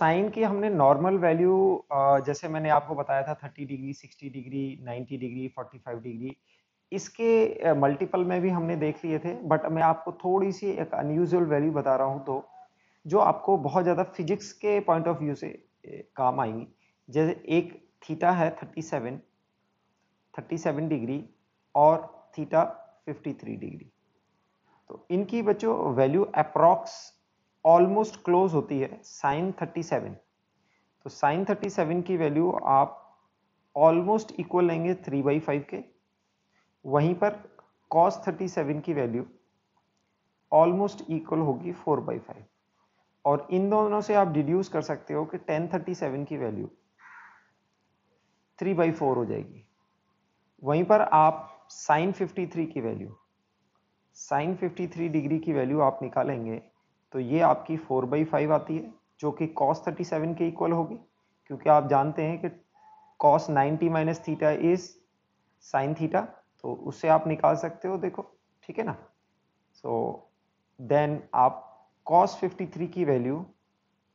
sign की हमने normal value जैसे मैंने आपको बताया था 30 डिग्री 60 डिग्री 90 डिग्री 45 डिग्री इसके मल्टीपल में भी हमने देख लिए थे बट मैं आपको थोड़ी सी एक अनयूजल वैल्यू बता रहा हूँ तो जो आपको बहुत ज़्यादा फिजिक्स के पॉइंट ऑफ व्यू से काम आएंगी जैसे एक थीटा है 37 37 डिग्री और थीटा 53 डिग्री तो इनकी बच्चों वैल्यू अप्रॉक्स ऑलमोस्ट क्लोज होती है साइन 37 तो साइन 37 की वैल्यू आप ऑलमोस्ट इक्वल लेंगे थ्री बाई फाइव के वहीं पर कॉस 37 की वैल्यू ऑलमोस्ट इक्वल होगी फोर बाई फाइव और इन दोनों से आप डिड्यूस कर सकते हो कि टेन सेवन की वैल्यू थ्री बाई फोर हो जाएगी वहीं पर आप साइन 53 की वैल्यू साइन 53 डिग्री की वैल्यू आप निकालेंगे तो ये आपकी फोर बाई फाइव आती है जो कि कॉस थर्टी सेवन के इक्वल होगी क्योंकि आप जानते हैं कि cos ninety minus theta is sine theta तो उससे आप निकाल सकते हो देखो ठीक है ना सो so, देन आप कॉस फिफ्टी थ्री की वैल्यू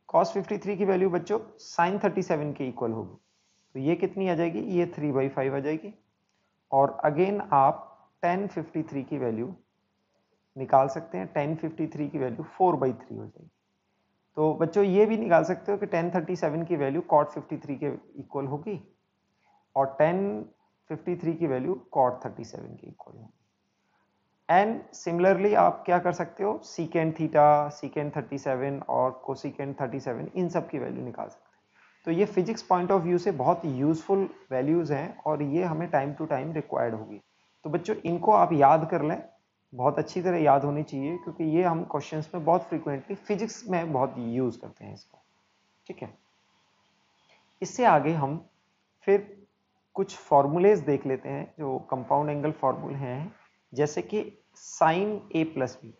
कॉस फिफ्टी थ्री की वैल्यू बच्चों साइन थर्टी सेवन के इक्वल होगी तो ये कितनी आ जाएगी ये थ्री बाई फाइव आ जाएगी और अगेन आप टेन फिफ्टी थ्री की वैल्यू निकाल सकते हैं टेन फिफ्टी थ्री की वैल्यू फोर बाई थ्री हो जाएगी तो बच्चों ये भी निकाल सकते हो कि टेन थर्टी सेवन की वैल्यू कॉट फिफ्टी थ्री के इक्वल होगी और टेन फिफ्टी थ्री की वैल्यू कॉट थर्टी सेवन के इक्वल होगी एंड सिमिलरली आप क्या कर सकते हो secant theta secant thirty seven और कोसिकेंड थर्टी सेवन इन सब की वैल्यू निकाल सकते हैं तो ये फिजिक्स पॉइंट ऑफ व्यू से बहुत यूजफुल वैल्यूज़ हैं और ये हमें टाइम टू टाइम रिक्वायर्ड होगी तो बच्चों इनको आप याद कर लें बहुत अच्छी तरह याद होनी चाहिए क्योंकि ये हम क्वेश्चन में बहुत फ्रिक्वेंटली फिजिक्स में बहुत यूज़ करते हैं इसको ठीक है इससे आगे हम फिर कुछ फॉर्मूलेज देख लेते हैं जो कंपाउंड एंगल फॉर्मूले हैं जैसे कि sine A plus B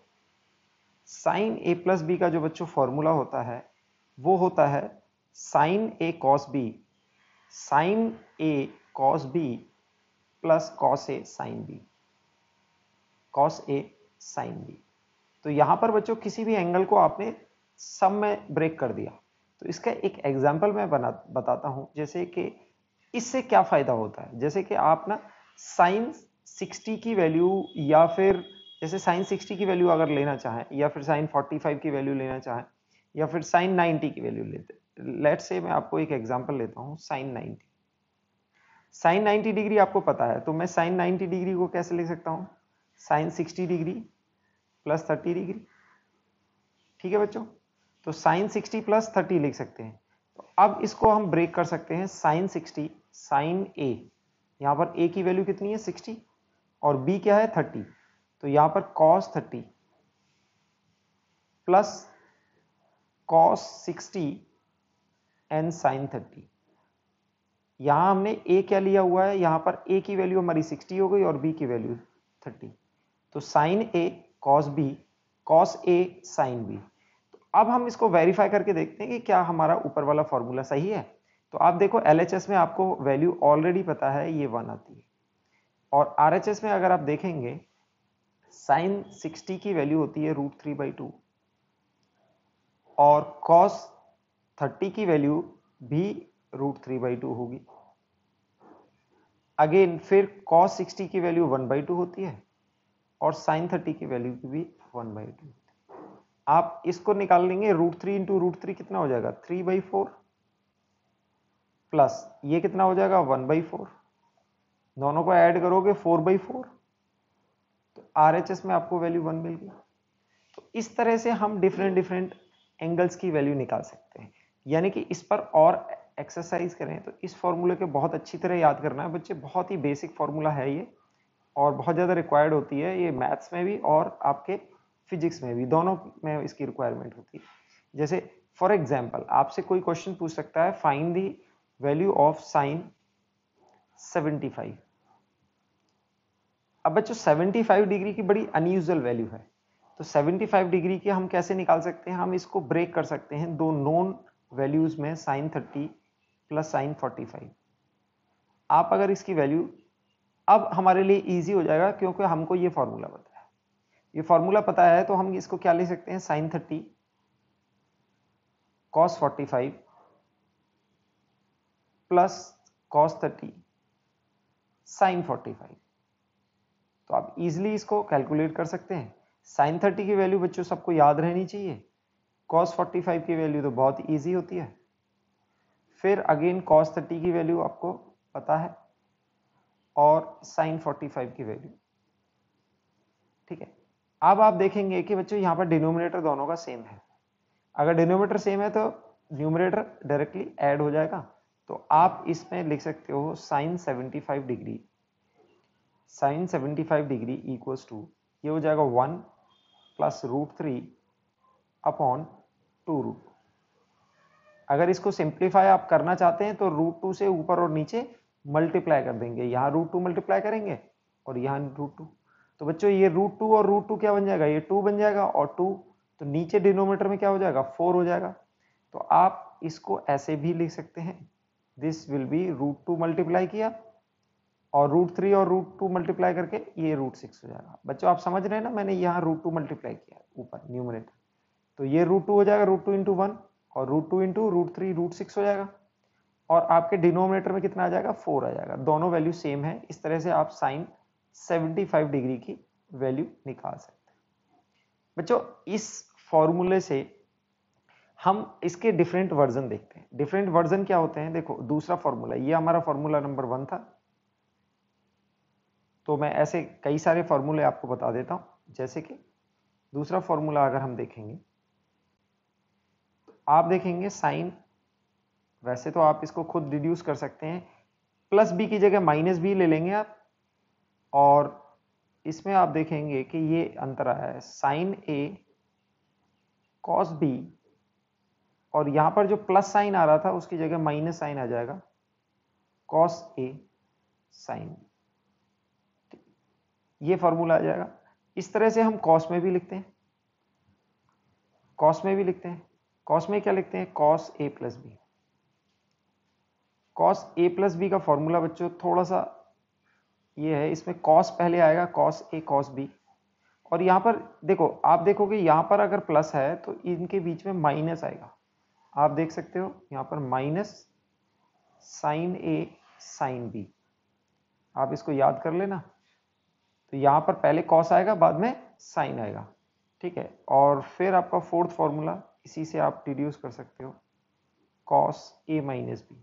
sine A plus B का जो बच्चों फॉर्मूला होता है वो होता है sine A cos B sine A cos B plus cos A sine B cos A sine B तो यहाँ पर बच्चों किसी भी एंगल को आपने सम में ब्रेक कर दिया तो इसका एक एग्जाम्पल मैं बना बताता हूं जैसे कि इससे क्या फ़ायदा होता है जैसे कि आप ना साइन 60 की वैल्यू या फिर जैसे साइन 60 की वैल्यू अगर लेना चाहें या फिर साइन 45 की वैल्यू लेना चाहें या फिर साइन 90 की वैल्यू लेते लेट से मैं आपको एक एग्जाम्पल लेता हूँ साइन 90 साइन 90 डिग्री आपको पता है तो मैं साइन 90 डिग्री को कैसे लिख सकता हूँ साइन 60 डिग्री प्लस 30 डिग्री ठीक है बच्चों तो साइन 60 प्लस 30 लिख सकते हैं तो अब इसको हम ब्रेक कर सकते हैं साइन 60 साइन ए यहाँ पर ए की वैल्यू कितनी है 60 और बी क्या है 30 तो यहाँ पर cos 30 plus cos 60 and sine 30 यहाँ हमने ए क्या लिया हुआ है यहाँ पर ए की वैल्यू हमारी 60 हो गई और बी की वैल्यू थर्टी तो sine A cos B cos A sine B तो अब हम इसको वेरीफाई करके देखते हैं कि क्या हमारा ऊपर वाला फॉर्मूला सही है तो आप देखो एल में आपको वैल्यू ऑलरेडी पता है ये वन आती है और आर में अगर आप देखेंगे साइन 60 की वैल्यू होती है रूट थ्री बाई टू और कॉस 30 की वैल्यू भी रूट थ्री बाई टू होगी अगेन फिर कॉस 60 की वैल्यू वन बाई टू होती है और साइन थर्टी की वैल्यू भी वन बाई टू आप इसको निकाल लेंगे root three into root three कितना हो जाएगा थ्री बाई फोर प्लस ये कितना हो जाएगा वन बाई फोर दोनों को ऐड करोगे फोर बाई फोर तो आर एच एस में आपको वैल्यू वन मिल गई तो इस तरह से हम डिफरेंट डिफरेंट एंगल्स की वैल्यू निकाल सकते हैं यानी कि इस पर और एक्सरसाइज करें तो इस फॉर्मूले के बहुत अच्छी तरह याद करना है बच्चे बहुत ही बेसिक फॉर्मूला है ये और बहुत ज़्यादा रिक्वायर्ड होती है ये मैथ्स में भी और आपके फिजिक्स में भी दोनों में इसकी रिक्वायरमेंट होती है जैसे फॉर एग्जाम्पल आपसे कोई क्वेश्चन पूछ सकता है find the value of sine 75 अब बच्चों 75 डिग्री की बड़ी अनयूजल वैल्यू है तो 75 डिग्री की हम कैसे निकाल सकते हैं हम इसको ब्रेक कर सकते हैं दो नॉन वैल्यूज में साइन 30 प्लस साइन 45 आप अगर इसकी वैल्यू अब हमारे लिए ईजी हो जाएगा क्योंकि हमको ये फॉर्मूला पता है ये फॉर्मूला पता है तो हम इसको क्या ले सकते हैं sine thirty cos forty five plus cos thirty sine forty five तो आप इजिली इसको कैलकुलेट कर सकते हैं साइन थर्टी की वैल्यू बच्चों सबको याद रहनी चाहिए कॉस फोर्टी फाइव की वैल्यू तो बहुत ईजी होती है फिर अगेन कॉस थर्टी की वैल्यू आपको पता है और साइन 45 की वैल्यू ठीक है अब आप देखेंगे कि बच्चों यहाँ पर डिनोमिनेटर दोनों का सेम है अगर डिनोमिनेटर सेम है तो न्यूमिनेटर डायरेक्टली ऐड हो जाएगा तो आप इसमें लिख सकते हो sine 75 degree sine 75 degree equals to ये हो जाएगा one plus root three upon two root अगर इसको सिंप्लीफाई आप करना चाहते हैं तो रूट टू से ऊपर और नीचे मल्टीप्लाई कर देंगे यहाँ रूट टू मल्टीप्लाई करेंगे और यहाँ रूट टू तो बच्चों ये रूट टू और रूट टू क्या बन जाएगा ये टू बन जाएगा और टू तो नीचे डिनोमीटर में क्या हो जाएगा फोर हो जाएगा तो आप इसको ऐसे भी लिख सकते हैं this will be root two multiply किया और रूट थ्री और रूट टू मल्टीप्लाई करके ये रूट सिक्स हो जाएगा बच्चों आप समझ रहे हैं ना मैंने यहाँ रूट टू मल्टीप्लाई किया ऊपर न्यूमरेटर तो ये रूट टू हो जाएगा रूट टू इंटू वन और root two into root three root six हो जाएगा और आपके डिनोमिनेटर में कितना आ जाएगा फोर आ जाएगा दोनों वैल्यू सेम है इस तरह से आप साइन 75 डिग्री की वैल्यू निकाल सकते हैं बच्चों इस फॉर्मूले से हम इसके डिफरेंट वर्जन देखते हैं डिफरेंट वर्जन क्या होते हैं देखो दूसरा फॉर्मूला ये हमारा फॉर्मूला नंबर वन था तो मैं ऐसे कई सारे फॉर्मूले आपको बता देता हूं जैसे कि दूसरा फॉर्मूला अगर हम देखेंगे तो आप देखेंगे साइन वैसे तो आप इसको खुद रिड्यूस कर सकते हैं प्लस बी की जगह माइनस बी ले लेंगे आप और इसमें आप देखेंगे कि ये अंतर आया है साइन ए कॉस बी और यहाँ पर जो प्लस साइन आ रहा था उसकी जगह माइनस साइन आ जाएगा कॉस ए साइन ये फॉर्मूला आ जाएगा इस तरह से हम कॉस में भी लिखते हैं कॉस में भी लिखते हैं कॉस में क्या लिखते हैं cos A plus B cos A plus B का फॉर्मूला बच्चों थोड़ा सा ये है इसमें कॉस पहले आएगा कॉस ए कॉस बी और यहाँ पर देखो आप देखोगे यहाँ पर अगर प्लस है तो इनके बीच में माइनस आएगा आप देख सकते हो यहाँ पर minus sine A sine B आप इसको याद कर लेना तो यहाँ पर पहले कॉस आएगा बाद में साइन आएगा ठीक है और फिर आपका फोर्थ फॉर्मूला इसी से आप डिड्यूस कर सकते हो cos A minus B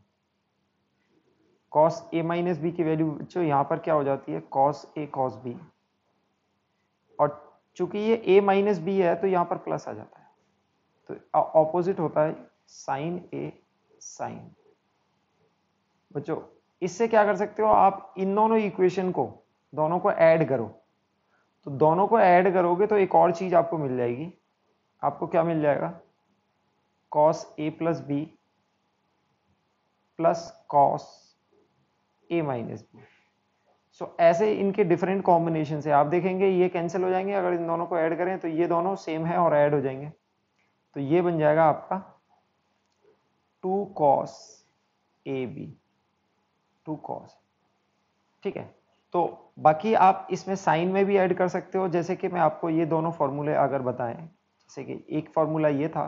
cos A minus B की वैल्यू बच्चों यहाँ पर क्या हो जाती है कॉस ए कॉस बी और चूंकि ये ए माइनस बी है तो यहाँ पर प्लस आ जाता है तो ऑपोजिट होता है साइन ए साइन बच्चों इससे क्या कर सकते हो आप इन दोनों इक्वेशन को दोनों को ऐड करो तो दोनों को ऐड करोगे तो एक और चीज़ आपको मिल जाएगी आपको क्या मिल जाएगा cos A plus B plus cos A minus B so ऐसे इनके डिफरेंट कॉम्बिनेशन से आप देखेंगे ये कैंसिल हो जाएंगे अगर इन दोनों को ऐड करें तो ये दोनों सेम है और ऐड हो जाएंगे तो ये बन जाएगा आपका two cos A B two cos ठीक है तो बाकी आप इसमें साइन में भी ऐड कर सकते हो जैसे कि मैं आपको ये दोनों फॉर्मूले अगर बताएं जैसे कि एक फॉर्मूला ये था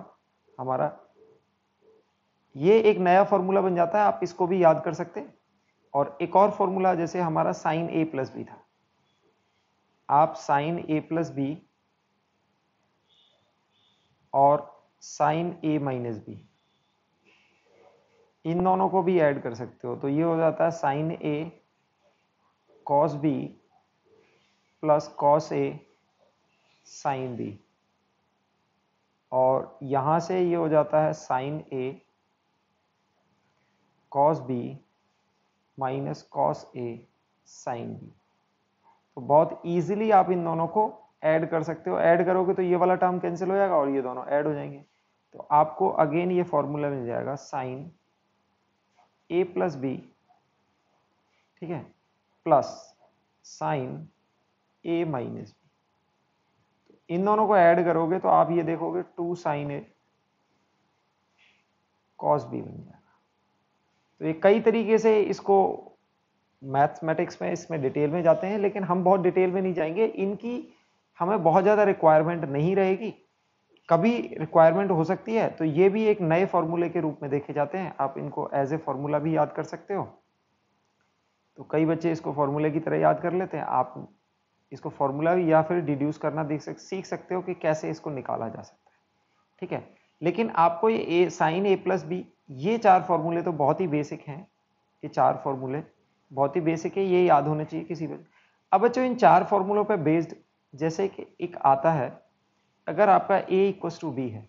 हमारा ये एक नया फॉर्मूला बन जाता है आप इसको भी याद कर सकते हैं और एक और फॉर्मूला जैसे हमारा साइन ए प्लस बी था आप साइन ए प्लस बी और साइन ए माइनस बी इन दोनों को भी ऐड कर सकते हो तो ये हो जाता है sine A cos B plus cos A sine B और यहां से ये हो जाता है sine A cos B minus cos A sine B तो बहुत इजीली आप इन दोनों को ऐड कर सकते हो ऐड करोगे तो ये वाला टर्म कैंसिल हो जाएगा और ये दोनों ऐड हो जाएंगे तो आपको अगेन ये फॉर्मूला मिल जाएगा साइन ए प्लस बी ठीक है plus sine A minus B तो इन दोनों को ऐड करोगे तो आप ये देखोगे two sine A cos B बन जाएगा तो ये कई तरीके से इसको मैथमेटिक्स में इसमें डिटेल में जाते हैं लेकिन हम बहुत डिटेल में नहीं जाएंगे इनकी हमें बहुत ज़्यादा रिक्वायरमेंट नहीं रहेगी कभी रिक्वायरमेंट हो सकती है तो ये भी एक नए फॉर्मूले के रूप में देखे जाते हैं आप इनको एज ए फॉर्मूला भी याद कर सकते हो तो कई बच्चे इसको फॉर्मूले की तरह याद कर लेते हैं आप इसको फॉर्मूला या फिर डिड्यूस करना देख सक सीख सकते हो कि कैसे इसको निकाला जा सकता है ठीक है लेकिन आपको ये A sine A plus B ये चार फॉर्मूले तो बहुत ही बेसिक हैं ये चार फॉर्मूले बहुत ही बेसिक है ये याद होने चाहिए किसी पर अब बच्चों इन चार फॉर्मूलों पर बेस्ड जैसे कि एक आता है अगर आपका ए इक्वस टू बी है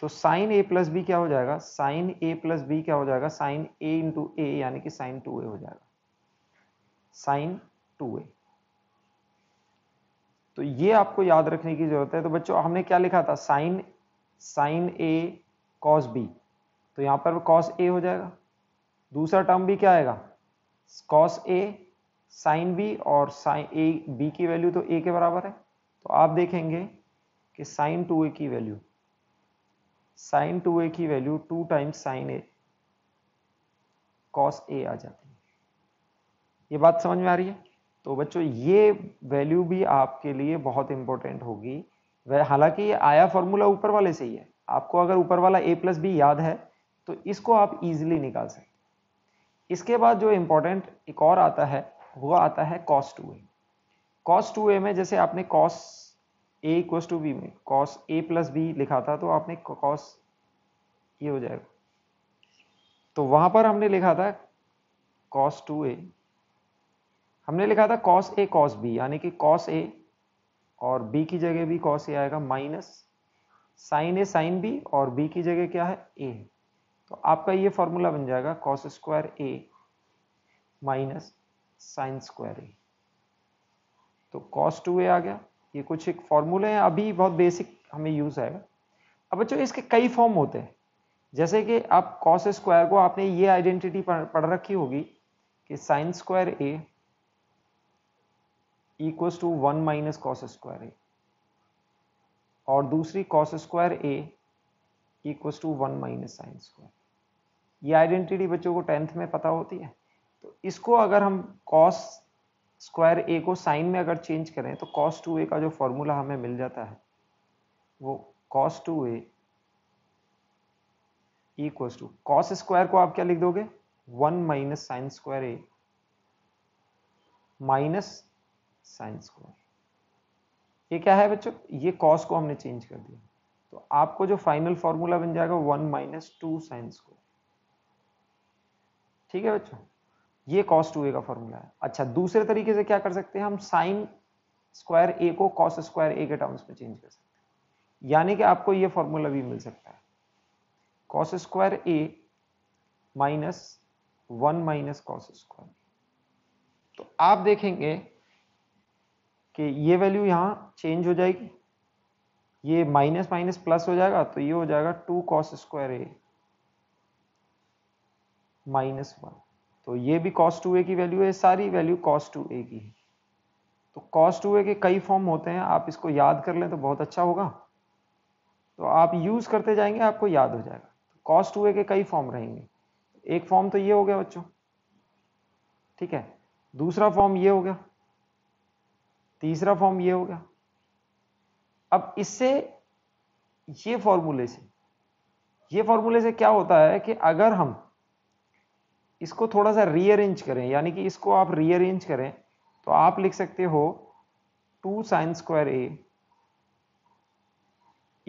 तो साइन ए प्लस बी क्या हो जाएगा साइन ए प्लस बी क्या हो जाएगा साइन ए इंटू ए यानी कि साइन टू ए हो जाएगा साइन टू ए तो ये आपको याद रखने की जरूरत है तो बच्चों हमने क्या लिखा था sine sine A cos B तो यहाँ पर कॉस ए हो जाएगा दूसरा टर्म भी क्या आएगा कॉस ए साइन बी और साइन ए बी की वैल्यू तो ए के बराबर है तो आप देखेंगे कि साइन टू ए की वैल्यू साइन टू ए की value two times sine A cos A आ जाती है ये बात समझ में आ रही है तो बच्चों ये वैल्यू भी आपके लिए बहुत इंपॉर्टेंट होगी वह हालांकि आया फॉर्मूला ऊपर वाले से ही है आपको अगर ऊपर वाला ए प्लस बी याद है तो इसको आप इजीली निकाल सकते इसके बाद जो इम्पोर्टेंट एक और आता है वो आता है cos two A cos two A में जैसे आपने cos A equals to B में कॉस ए प्लस बी लिखा था तो आपने कॉस ये हो जाएगा तो वहां पर हमने लिखा था कॉस टू ए हमने लिखा था कॉस ए कॉस बी यानी कि कॉस ए और b की जगह भी कॉस ए आएगा minus sine A sine B और b की जगह क्या है a तो आपका ये फॉर्मूला बन जाएगा cos square A minus sine square A तो कॉस टू ए आ गया ये कुछ एक फॉर्मूले हैं अभी बहुत बेसिक हमें यूज आएगा अब बच्चों इसके कई फॉर्म होते हैं जैसे कि आप कॉस स्क्वायर को आपने ये आइडेंटिटी पढ़ रखी होगी कि sine square A equals to one minus cos square A और दूसरी cos square A equals to one minus sine square ये आइडेंटिटी बच्चों को टेंथ में पता होती है तो इसको अगर हम कॉस स्क्वायर ए को साइन में अगर चेंज करें तो कॉस टू ए का जो फॉर्मूला हमें मिल जाता है वो cos two A equals to cos square को आप क्या लिख दोगे one minus sine square A minus sine square ये क्या है बच्चों ये कॉस को हमने चेंज कर दिया तो आपको जो फाइनल फॉर्मूला बन जाएगा one minus two sine square ठीक है बच्चों ये कॉस टू ए का फॉर्मूला है अच्छा दूसरे तरीके से क्या कर सकते हैं हम साइन स्क्वायर ए को कॉस स्क्वायर ए के टर्म्स में चेंज कर सकते हैं यानी कि आपको ये फॉर्मूला भी मिल सकता है cos square A minus one minus cos square तो आप देखेंगे कि ये वैल्यू यहाँ चेंज हो जाएगी ये माइनस माइनस प्लस हो जाएगा तो ये हो जाएगा two cos square A minus one तो ये भी कॉस टू ए की वैल्यू है सारी वैल्यू कॉस टू ए की है तो कॉस टू ए के कई फॉर्म होते हैं आप इसको याद कर लें तो बहुत अच्छा होगा तो आप यूज़ करते जाएंगे आपको याद हो जाएगा कॉस टू ए के कई फॉर्म रहेंगे एक फॉर्म तो ये हो गया बच्चों ठीक है दूसरा फॉर्म ये हो गया तीसरा फॉर्म ये हो गया अब इससे ये फॉर्मूले से ये फॉर्मूले से क्या होता है कि अगर हम इसको थोड़ा सा रीअरेंज करें यानी कि इसको आप रीअरेंज करें तो आप लिख सकते हो two sine square A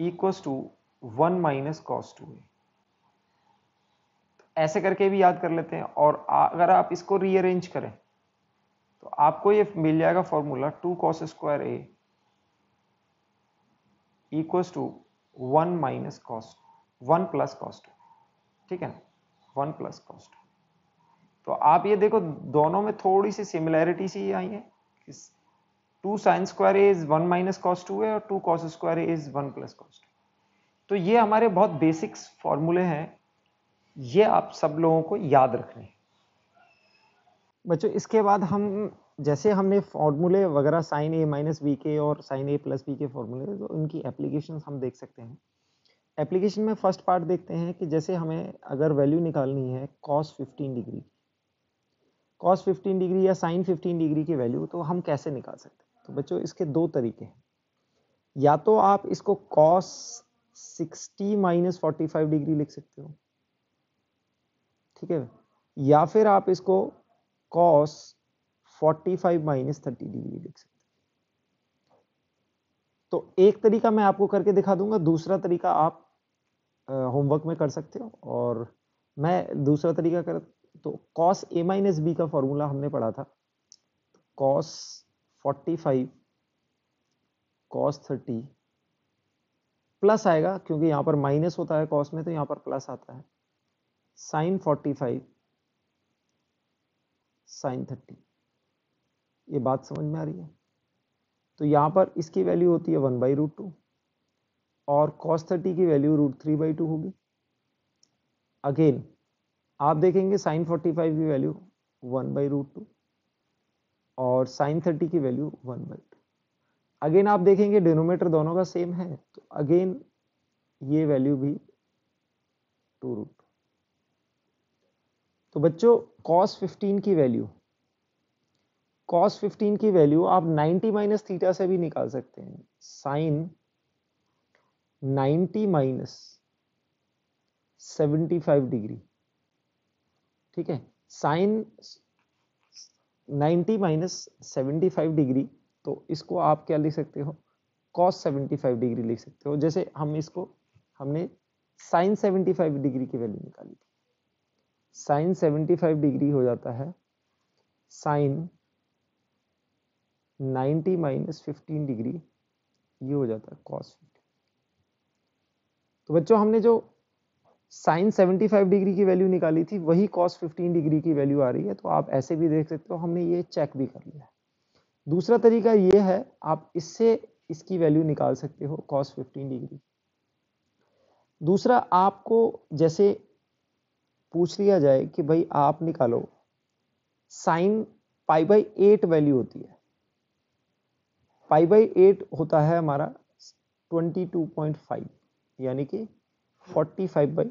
equals to one minus cos two A ऐसे करके भी याद कर लेते हैं और अगर आप इसको रीअरेंज करें तो आपको ये मिल जाएगा formula two cos square A equals to one minus cos one plus cos ठीक है ना वन प्लस कॉस्ट तो आप ये देखो दोनों में थोड़ी सी सिमिलैरिटी सी आई है two sine square is one minus cos two है और two cos square is one plus cos तो ये हमारे बहुत बेसिक्स फॉर्मूले हैं ये आप सब लोगों को याद रखने हैं बच्चों इसके बाद हम जैसे हमने फॉर्मूले वगैरह साइन ए माइनस बी के और साइन ए प्लस बी के फॉर्मूले तो उनकी एप्लीकेशन हम देख सकते हैं एप्लीकेशन में फर्स्ट पार्ट देखते हैं कि जैसे हमें अगर वैल्यू निकालनी है कॉस 15 डिग्री कॉस 15 डिग्री या साइन 15 डिग्री की वैल्यू तो हम कैसे निकाल सकते हैं तो बच्चों इसके दो तरीके हैं या तो आप इसको कॉस 60 माइनस फोर्टी डिग्री लिख सकते हो ठीक है या फिर आप इसको कॉस 45 माइनस थर्टी डिग्री लिख सकते तो एक तरीका मैं आपको करके दिखा दूंगा दूसरा तरीका आप होमवर्क में कर सकते हो और मैं दूसरा तरीका कर तो कॉस ए माइनस बी का फॉर्मूला हमने पढ़ा था कॉस 45 कॉस 30 प्लस आएगा क्योंकि यहां पर माइनस होता है कॉस में तो यहां पर प्लस आता है साइन 45 साइन थर्टी ये बात समझ में आ रही है तो यहाँ पर इसकी वैल्यू होती है वन बाई रूट टू और कॉस थर्टी की value root three by two होगी अगेन आप देखेंगे साइन फोर्टी फाइव की value one by root two और साइन थर्टी की value one by two again आप देखेंगे डिनोमीटर दोनों का सेम है तो अगेन ये वैल्यू भी टू रूट तो बच्चों कॉस 15 की वैल्यू कॉस 15 की वैल्यू आप 90 माइनस थीटा से भी निकाल सकते हैं साइन 90 माइनस 75 डिग्री ठीक है साइन 90 माइनस फाइव डिग्री तो इसको आप क्या लिख सकते हो कॉस 75 डिग्री लिख सकते हो जैसे हम इसको हमने साइन 75 डिग्री की वैल्यू निकाली थी साइन 75 डिग्री हो जाता है साइन 90 माइनस फिफ्टीन डिग्री ये हो जाता है कॉस तो बच्चों हमने जो साइन 75 डिग्री की वैल्यू निकाली थी वही कॉस 15 डिग्री की वैल्यू आ रही है तो आप ऐसे भी देख सकते हो हमने ये चेक भी कर लिया दूसरा तरीका ये है आप इससे इसकी वैल्यू निकाल सकते हो कॉस 15 डिग्री दूसरा आपको जैसे पूछ लिया जाए कि भाई आप निकालो sine pi by eight value होती है पाई बाई एट होता है हमारा ट्वेंटी टू पॉइंट फाइव यानी कि forty five by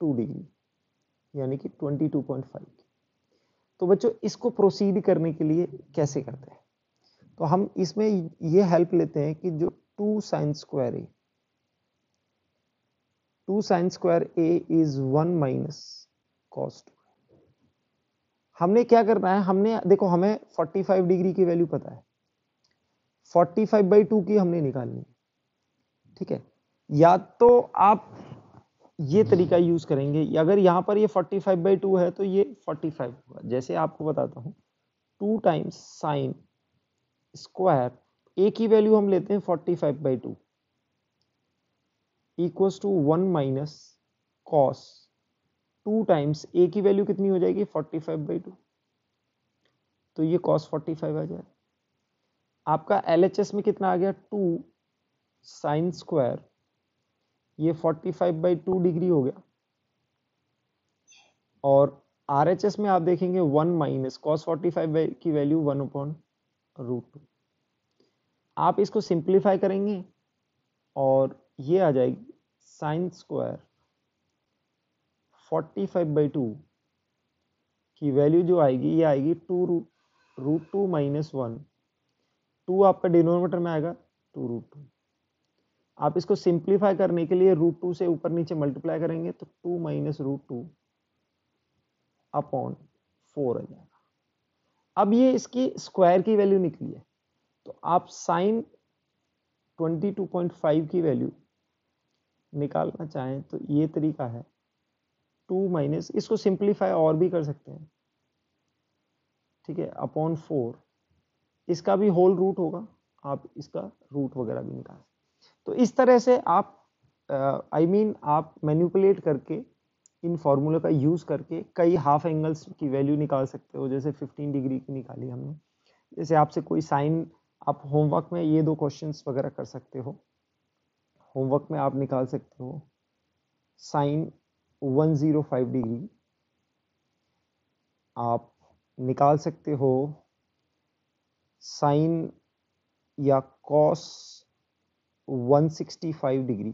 two degree यानी कि ट्वेंटी टू पॉइंट फाइव तो बच्चों इसको प्रोसीड करने के लिए कैसे करते हैं तो हम इसमें ये हेल्प लेते हैं कि जो टू साइन स्क्वायर है two sine square A is one minus cos two हमने क्या करना है हमने देखो हमें 45 डिग्री की वैल्यू पता है 45 फाइव बाई टू की हमने निकालनी है ठीक है या तो आप ये तरीका यूज करेंगे अगर यहां पर ये 45 फाइव बाई टू है तो ये 45 होगा जैसे आपको बताता हूँ two times sine square A की वैल्यू हम लेते हैं 45 five by two equals to one minus cos two times A की वैल्यू कितनी हो जाएगी फोर्टी फाइव बाई टू तो ये कॉस फोर्टी फाइव आ जाए आपका एल एच एस में कितना आ गया टू साइन स्क्वायर ये forty five by two degree हो गया और आर एच एस में आप देखेंगे one minus cos forty five की value one upon root two आप इसको सिंप्लीफाई करेंगे और ये आ जाएगी sine square forty five by two की वैल्यू जो आएगी ये आएगी two root root two minus one two आपका डिनोमीटर में आएगा टू रूट टू आप इसको सिंप्लीफाई करने के लिए रूट टू से ऊपर नीचे मल्टीप्लाई करेंगे तो two minus root two upon four आ जाएगा अब ये इसकी स्क्वायर की वैल्यू निकली है तो आप साइन 22.5 की वैल्यू निकालना चाहें तो ये तरीका है टू माइनस इसको सिंप्लीफाई और भी कर सकते हैं ठीक है अपॉन फोर इसका भी होल रूट होगा आप इसका रूट वगैरह भी निकाल तो इस तरह से आप आई मीन I mean, आप मैन्यूपुलेट करके इन फार्मूला का यूज़ करके कई हाफ एंगल्स की वैल्यू निकाल सकते हो जैसे 15 डिग्री की निकाली हमने जैसे आपसे कोई साइन आप होमवर्क में ये दो क्वेश्चंस वगैरह कर सकते हो होमवर्क में आप निकाल सकते हो साइन 105 डिग्री आप निकाल सकते हो साइन या कॉस 165 डिग्री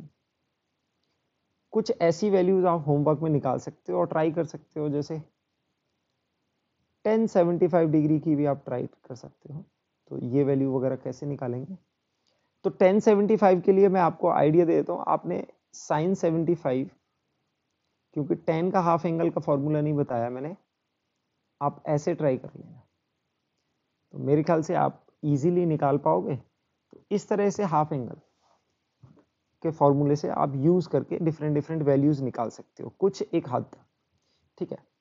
कुछ ऐसी वैल्यूज़ आप होमवर्क में निकाल सकते हो और ट्राई कर सकते हो जैसे 1075 डिग्री की भी आप ट्राई कर सकते हो तो ये वैल्यू वगैरह कैसे निकालेंगे तो 1075 के लिए मैं आपको आइडिया देता हूँ आपने साइन 75 क्योंकि 10 का हाफ एंगल का फॉर्मूला नहीं बताया मैंने आप ऐसे ट्राई कर लेना तो मेरे ख्याल से आप इजीली निकाल पाओगे तो इस तरह से हाफ एंगल के फॉर्मूले से आप यूज़ करके डिफरेंट डिफरेंट वैल्यूज़ निकाल सकते हो कुछ एक हद तक ठीक है